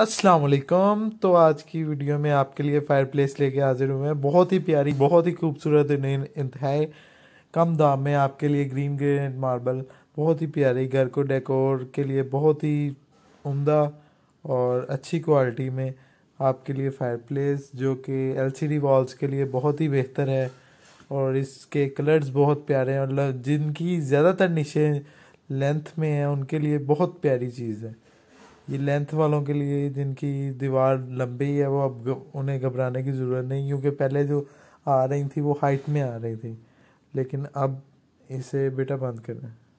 अस्सलाम वालेकुम तो आज की वीडियो में आपके लिए फायर प्लेस लेके हाजिर हुए हैं बहुत ही प्यारी बहुत ही खूबसूरत इंतहाई कम दाम में आपके लिए ग्रीन ग्रेनेड मार्बल बहुत ही प्यारी घर को डेकोर के लिए बहुत ही उम्दा और अच्छी क्वालिटी में आपके लिए फायर प्लेस जो कि एलसीडी वॉल्स के लिए बहुत ही बेहतर है और इसके कलर्स बहुत प्यारे हैं और जिनकी ज़्यादातर नीचे लेंथ में हैं उनके लिए बहुत प्यारी चीज़ है ये लेंथ वालों के लिए जिनकी दीवार लंबी है वो अब उन्हें घबराने की ज़रूरत नहीं क्योंकि पहले जो आ रही थी वो हाइट में आ रही थी लेकिन अब इसे बेटा बंद करें